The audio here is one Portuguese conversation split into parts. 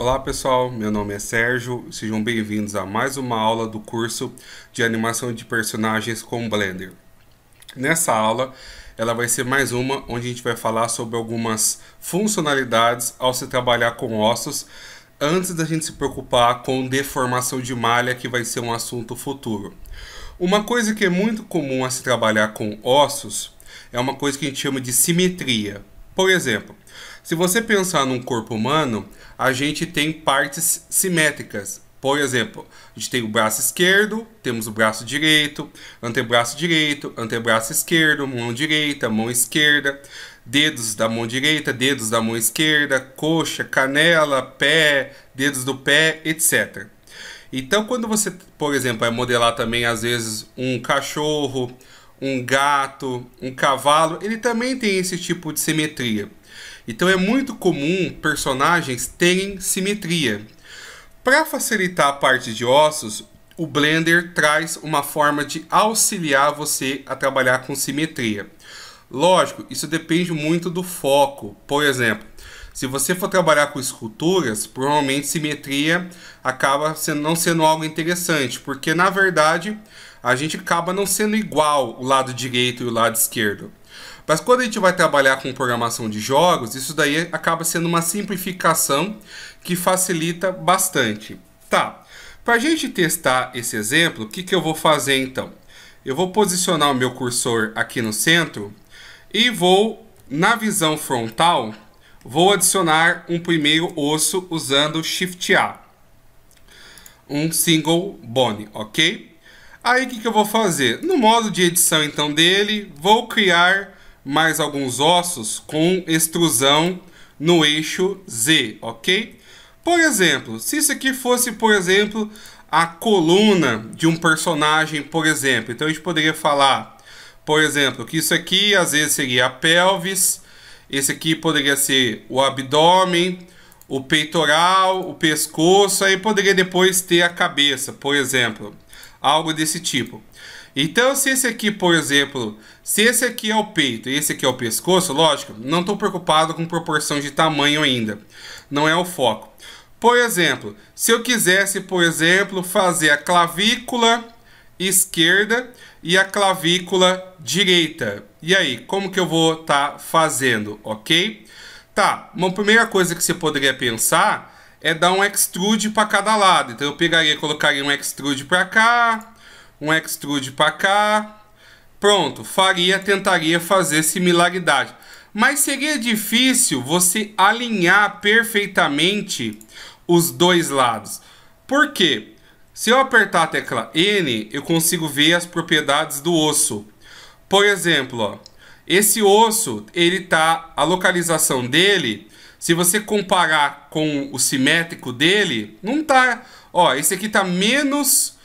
Olá pessoal, meu nome é Sérgio, sejam bem-vindos a mais uma aula do curso de animação de personagens com Blender. Nessa aula, ela vai ser mais uma onde a gente vai falar sobre algumas funcionalidades ao se trabalhar com ossos, antes da gente se preocupar com deformação de malha, que vai ser um assunto futuro. Uma coisa que é muito comum a se trabalhar com ossos é uma coisa que a gente chama de simetria. Por exemplo, se você pensar num corpo humano, a gente tem partes simétricas. Por exemplo, a gente tem o braço esquerdo, temos o braço direito, antebraço direito, antebraço esquerdo, mão direita, mão esquerda, dedos da mão direita, dedos da mão esquerda, coxa, canela, pé, dedos do pé, etc. Então, quando você, por exemplo, vai modelar também às vezes um cachorro, um gato, um cavalo, ele também tem esse tipo de simetria. Então é muito comum personagens terem simetria. Para facilitar a parte de ossos, o Blender traz uma forma de auxiliar você a trabalhar com simetria. Lógico, isso depende muito do foco. Por exemplo, se você for trabalhar com esculturas, provavelmente simetria acaba sendo, não sendo algo interessante, porque na verdade a gente acaba não sendo igual o lado direito e o lado esquerdo. Mas quando a gente vai trabalhar com programação de jogos, isso daí acaba sendo uma simplificação que facilita bastante. Tá, para a gente testar esse exemplo, o que, que eu vou fazer então? Eu vou posicionar o meu cursor aqui no centro e vou, na visão frontal, vou adicionar um primeiro osso usando Shift A. Um single bone, ok? Aí o que, que eu vou fazer? No modo de edição então dele, vou criar mais alguns ossos com extrusão no eixo Z, ok? Por exemplo, se isso aqui fosse, por exemplo, a coluna de um personagem, por exemplo, então a gente poderia falar, por exemplo, que isso aqui às vezes seria a pelvis, esse aqui poderia ser o abdômen, o peitoral, o pescoço, aí poderia depois ter a cabeça, por exemplo, algo desse tipo. Então, se esse aqui, por exemplo, se esse aqui é o peito e esse aqui é o pescoço, lógico, não estou preocupado com proporção de tamanho ainda. Não é o foco. Por exemplo, se eu quisesse, por exemplo, fazer a clavícula esquerda e a clavícula direita. E aí, como que eu vou estar tá fazendo, ok? Tá, uma primeira coisa que você poderia pensar é dar um extrude para cada lado. Então eu pegaria e colocaria um extrude para cá, um extrude para cá. Pronto, faria, tentaria fazer similaridade. Mas seria difícil você alinhar perfeitamente os dois lados. Por quê? Se eu apertar a tecla N, eu consigo ver as propriedades do osso. Por exemplo, ó, esse osso, ele tá a localização dele, se você comparar com o simétrico dele, não tá, ó, esse aqui tá menos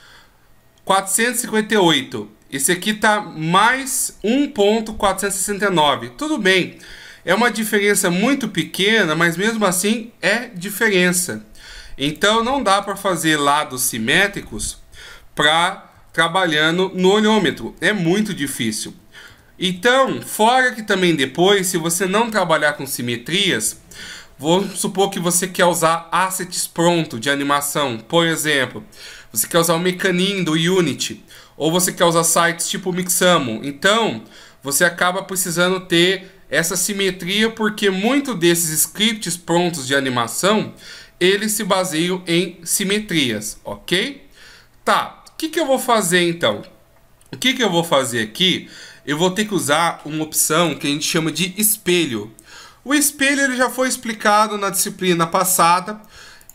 458. Esse aqui tá mais 1.469. Tudo bem. É uma diferença muito pequena, mas mesmo assim é diferença. Então não dá para fazer lados simétricos para trabalhando no olhômetro. É muito difícil. Então, fora que também depois, se você não trabalhar com simetrias, Vou supor que você quer usar assets pronto de animação, por exemplo. Você quer usar o mecaninho do Unity, ou você quer usar sites tipo Mixamo. Então, você acaba precisando ter essa simetria porque muito desses scripts prontos de animação, eles se baseiam em simetrias, ok? Tá, o que, que eu vou fazer então? O que, que eu vou fazer aqui? Eu vou ter que usar uma opção que a gente chama de espelho. O espelho ele já foi explicado na disciplina passada.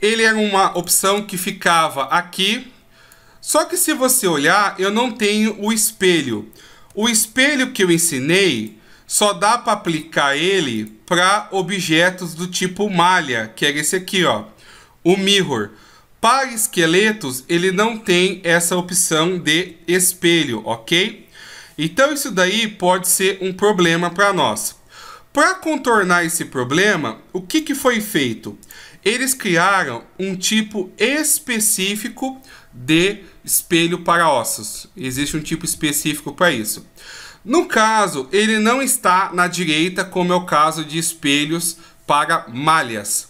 Ele era é uma opção que ficava aqui. Só que se você olhar, eu não tenho o espelho. O espelho que eu ensinei só dá para aplicar ele para objetos do tipo malha, que é esse aqui, ó, o mirror. Para esqueletos, ele não tem essa opção de espelho, ok? Então isso daí pode ser um problema para nós. Para contornar esse problema, o que, que foi feito? Eles criaram um tipo específico de espelho para ossos. Existe um tipo específico para isso. No caso, ele não está na direita, como é o caso de espelhos para malhas.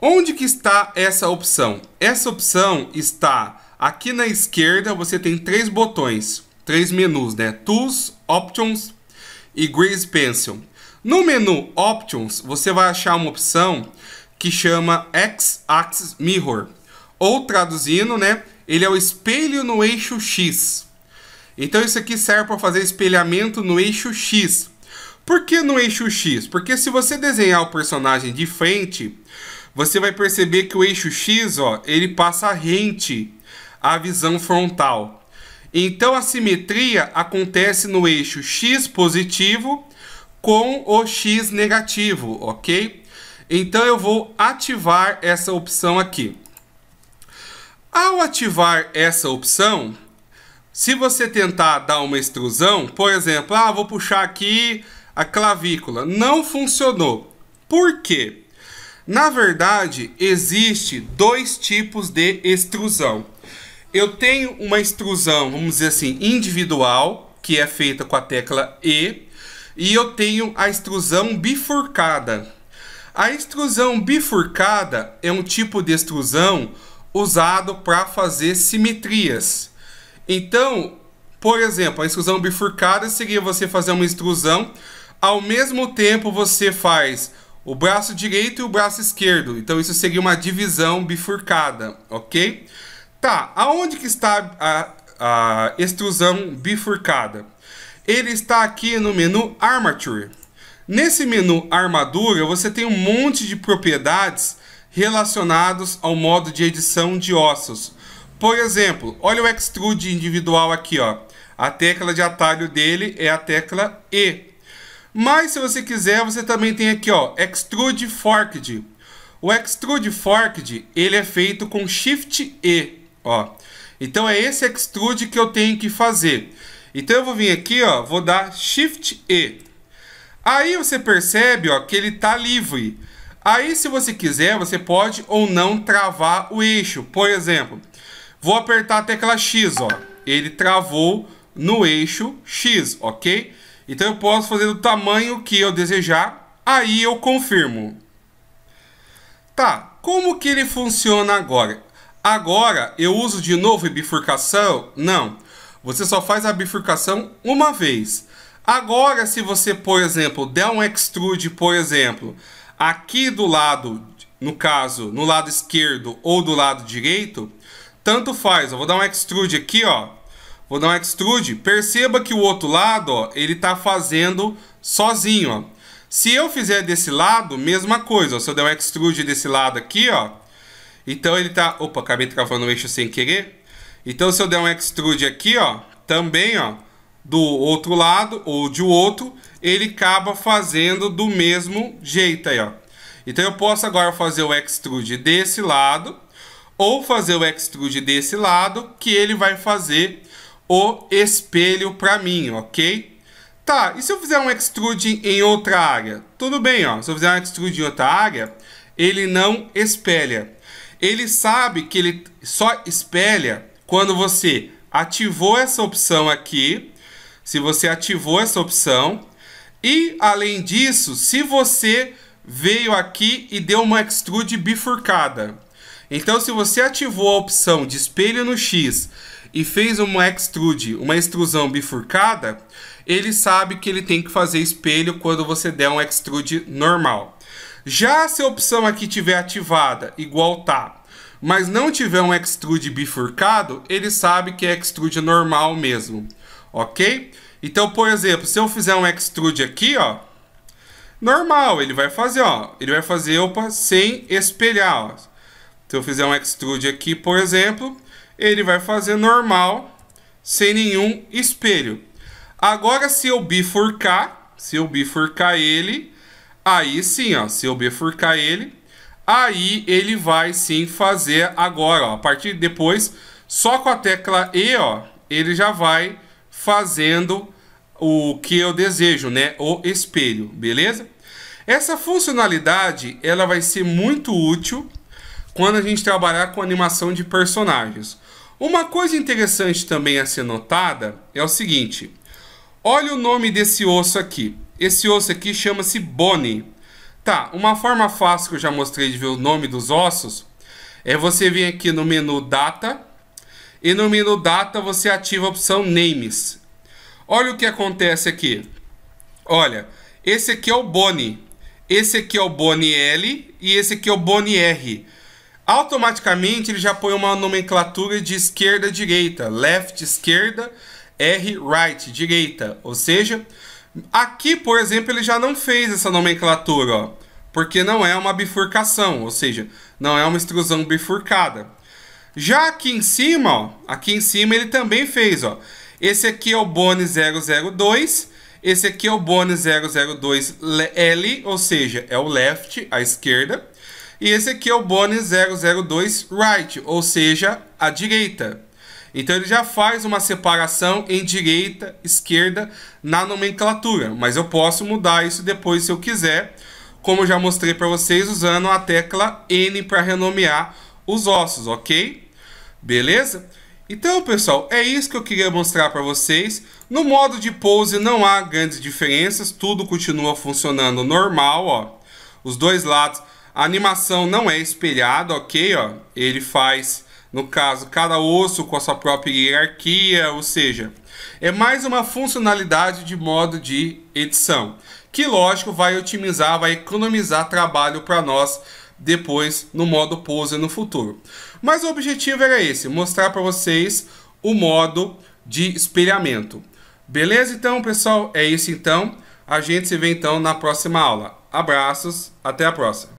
Onde que está essa opção? Essa opção está aqui na esquerda, você tem três botões, três menus, né? Tools, Options e Grease Pencil. No menu Options, você vai achar uma opção que chama X-Axis Mirror, ou traduzindo, né, ele é o espelho no eixo X. Então isso aqui serve para fazer espelhamento no eixo X. Por que no eixo X? Porque se você desenhar o personagem de frente, você vai perceber que o eixo X, ó, ele passa rente à visão frontal. Então a simetria acontece no eixo X positivo com o X negativo, ok? Então eu vou ativar essa opção aqui. Ao ativar essa opção, se você tentar dar uma extrusão, por exemplo, ah, vou puxar aqui a clavícula, não funcionou. Por quê? Na verdade, existe dois tipos de extrusão. Eu tenho uma extrusão, vamos dizer assim, individual, que é feita com a tecla E, e eu tenho a extrusão bifurcada. A extrusão bifurcada é um tipo de extrusão usado para fazer simetrias. Então, por exemplo, a extrusão bifurcada seria você fazer uma extrusão, ao mesmo tempo você faz o braço direito e o braço esquerdo. Então isso seria uma divisão bifurcada, ok? Tá, aonde que está a, a extrusão bifurcada? ele está aqui no menu Armature. Nesse menu Armadura, você tem um monte de propriedades relacionados ao modo de edição de ossos. Por exemplo, olha o extrude individual aqui, ó. A tecla de atalho dele é a tecla E. Mas se você quiser, você também tem aqui, ó, extrude forked. O extrude forked, ele é feito com shift E, ó. Então é esse extrude que eu tenho que fazer. Então eu vou vir aqui, ó, vou dar Shift E. Aí você percebe, ó, que ele tá livre. Aí se você quiser, você pode ou não travar o eixo. Por exemplo, vou apertar a tecla X, ó. Ele travou no eixo X, ok? Então eu posso fazer do tamanho que eu desejar. Aí eu confirmo. Tá, como que ele funciona agora? Agora eu uso de novo bifurcação? Não. Você só faz a bifurcação uma vez. Agora, se você, por exemplo, der um extrude, por exemplo, aqui do lado, no caso, no lado esquerdo ou do lado direito, tanto faz. Eu vou dar um extrude aqui, ó. Vou dar um extrude. Perceba que o outro lado, ó, ele tá fazendo sozinho, ó. Se eu fizer desse lado, mesma coisa. Se eu der um extrude desse lado aqui, ó. Então ele tá... Opa, acabei travando o eixo sem querer. Então, se eu der um extrude aqui, ó, também, ó, do outro lado ou de outro, ele acaba fazendo do mesmo jeito aí, ó. Então, eu posso agora fazer o extrude desse lado ou fazer o extrude desse lado, que ele vai fazer o espelho para mim, ok? Tá, e se eu fizer um extrude em outra área? Tudo bem, ó. Se eu fizer um extrude em outra área, ele não espelha. Ele sabe que ele só espelha quando você ativou essa opção aqui, se você ativou essa opção, e além disso, se você veio aqui e deu uma extrude bifurcada. Então, se você ativou a opção de espelho no X e fez uma extrude, uma extrusão bifurcada, ele sabe que ele tem que fazer espelho quando você der um extrude normal. Já se a opção aqui tiver ativada, igual tá, mas não tiver um extrude bifurcado, ele sabe que é extrude normal mesmo, ok? Então, por exemplo, se eu fizer um extrude aqui, ó, normal, ele vai fazer, ó, ele vai fazer, opa, sem espelhar, ó. Se eu fizer um extrude aqui, por exemplo, ele vai fazer normal, sem nenhum espelho. Agora, se eu bifurcar, se eu bifurcar ele, aí sim, ó, se eu bifurcar ele, aí ele vai sim fazer agora, ó, a partir de depois, só com a tecla E, ó, ele já vai fazendo o que eu desejo, né, o espelho, beleza? Essa funcionalidade, ela vai ser muito útil quando a gente trabalhar com animação de personagens. Uma coisa interessante também a ser notada é o seguinte, olha o nome desse osso aqui, esse osso aqui chama-se Bonnie, Tá, uma forma fácil que eu já mostrei de ver o nome dos ossos é você vir aqui no menu Data e no menu Data você ativa a opção Names. Olha o que acontece aqui. Olha, esse aqui é o Boni, esse aqui é o Boni L e esse aqui é o Boni R. Automaticamente ele já põe uma nomenclatura de esquerda direita, left esquerda, R right direita, ou seja, Aqui, por exemplo, ele já não fez essa nomenclatura, ó, porque não é uma bifurcação, ou seja, não é uma extrusão bifurcada. Já aqui em cima, ó, aqui em cima ele também fez, ó. Esse aqui é o Bone 002, esse aqui é o Bone 002L, ou seja, é o left, a esquerda. E esse aqui é o Bone 002 right, ou seja, a direita. Então ele já faz uma separação em direita, esquerda na nomenclatura, mas eu posso mudar isso depois se eu quiser, como eu já mostrei para vocês usando a tecla N para renomear os ossos, ok? Beleza? Então, pessoal, é isso que eu queria mostrar para vocês. No modo de pose não há grandes diferenças, tudo continua funcionando normal, ó. Os dois lados, a animação não é espelhada, ok, ó. Ele faz no caso, cada osso com a sua própria hierarquia, ou seja, é mais uma funcionalidade de modo de edição, que lógico vai otimizar, vai economizar trabalho para nós depois no modo pose no futuro. Mas o objetivo era esse, mostrar para vocês o modo de espelhamento. Beleza então, pessoal? É isso então. A gente se vê então na próxima aula. Abraços, até a próxima.